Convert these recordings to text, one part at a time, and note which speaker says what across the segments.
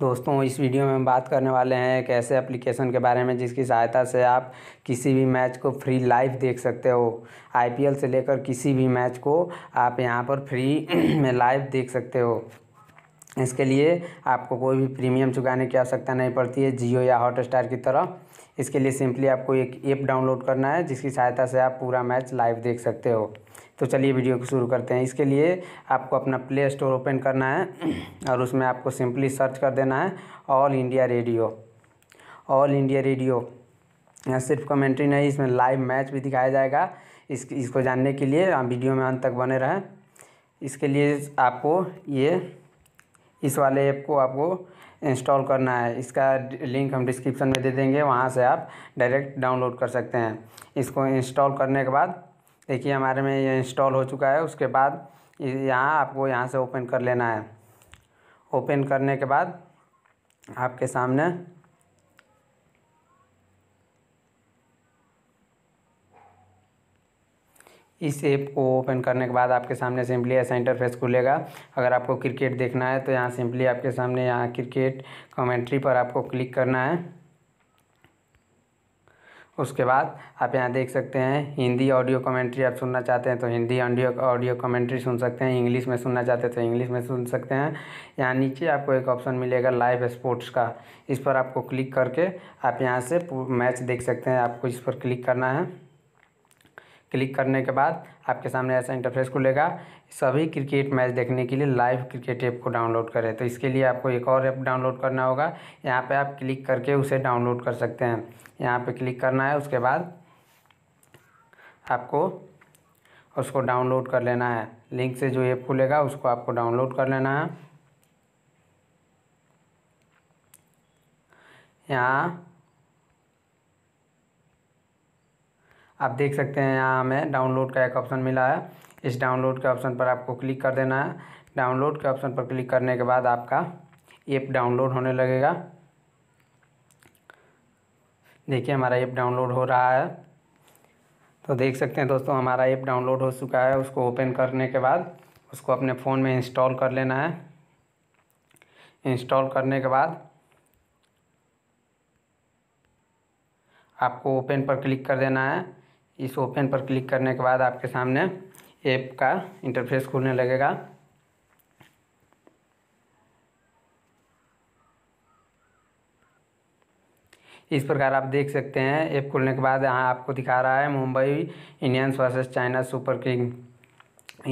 Speaker 1: दोस्तों इस वीडियो में हम बात करने वाले हैं एक ऐसे एप्लीकेशन के बारे में जिसकी सहायता से आप किसी भी मैच को फ्री लाइव देख सकते हो आईपीएल से लेकर किसी भी मैच को आप यहां पर फ्री में लाइव देख सकते हो इसके लिए आपको कोई भी प्रीमियम चुकाने की आवश्यकता नहीं पड़ती है जियो या हॉटस्टार की तरह इसके लिए सिंपली आपको एक ऐप डाउनलोड करना है जिसकी सहायता से आप पूरा मैच लाइव देख सकते हो तो चलिए वीडियो को शुरू करते हैं इसके लिए आपको अपना प्ले स्टोर ओपन करना है और उसमें आपको सिंपली सर्च कर देना है All India Radio All India Radio सिर्फ कमेंट्री नहीं इसमें लाइव मैच भी दिखाया जाएगा इस इसको जानने के लिए वीडियो में अंत तक बने रहें इसके लिए आपको ये इस वाले ऐप को आपको इंस्टॉल करना है इसका लिंक हम डिस्क्रिप्शन में दे देंगे वहाँ से आप डायरेक्ट डाउनलोड कर सकते हैं इसको इंस्टॉल करने के बाद देखिए हमारे में ये इंस्टॉल हो चुका है उसके बाद यहाँ आपको यहाँ से ओपन कर लेना है ओपन करने के बाद आपके सामने इस ऐप को ओपन करने के बाद आपके सामने सिंपली ऐसा इंटरफेस खुलेगा अगर आपको क्रिकेट देखना है तो यहाँ सिंपली आपके सामने यहाँ क्रिकेट कमेंट्री पर आपको क्लिक करना है उसके बाद आप यहाँ देख सकते हैं हिंदी ऑडियो कमेंट्री आप सुनना चाहते हैं तो हिंदी ऑडियो ऑडियो कमेंट्री सुन सकते हैं इंग्लिश में सुनना चाहते हैं तो इंग्लिश में सुन सकते हैं यहाँ नीचे आपको एक ऑप्शन मिलेगा लाइव स्पोर्ट्स का इस पर आपको क्लिक करके आप यहाँ से मैच देख सकते हैं आपको इस पर क्लिक करना है क्लिक करने के बाद आपके सामने ऐसा इंटरफेस खुलेगा सभी क्रिकेट मैच देखने के लिए लाइव क्रिकेट ऐप को डाउनलोड करें तो इसके लिए आपको एक और ऐप डाउनलोड करना होगा यहाँ पे आप क्लिक करके उसे डाउनलोड कर सकते हैं यहाँ पे क्लिक करना है उसके बाद आपको उसको डाउनलोड कर लेना है लिंक से जो ऐप खुलेगा उसको आपको डाउनलोड कर लेना है यहाँ आप देख सकते हैं यहाँ हमें डाउनलोड का एक ऑप्शन मिला है इस डाउनलोड के ऑप्शन पर आपको क्लिक कर देना है डाउनलोड के ऑप्शन पर क्लिक करने के बाद आपका ऐप डाउनलोड होने लगेगा देखिए हमारा ऐप डाउनलोड हो रहा है तो देख सकते हैं दोस्तों हमारा ऐप डाउनलोड हो चुका है उसको ओपन करने के बाद उसको अपने फ़ोन में इंस्टॉल कर लेना है इंस्टॉल करने के बाद आपको ओपन पर क्लिक कर देना है इस ओपन पर क्लिक करने के बाद आपके सामने ऐप का इंटरफेस खुलने लगेगा इस प्रकार आप देख सकते हैं ऐप खुलने के बाद यहाँ आपको दिखा रहा है Mumbai Indians versus Chennai Super King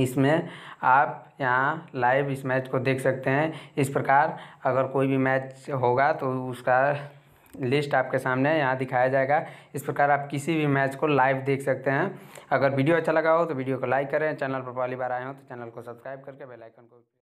Speaker 1: इसमें आप यहाँ लाइव इस मैच को देख सकते हैं इस प्रकार अगर कोई भी मैच होगा तो उसका लिस्ट आपके सामने यहाँ दिखाया जाएगा इस प्रकार आप किसी भी मैच को लाइव देख सकते हैं अगर वीडियो अच्छा लगा हो तो वीडियो को लाइक करें चैनल पर पहली बार आए हो तो चैनल को सब्सक्राइब करके बेलाइकन को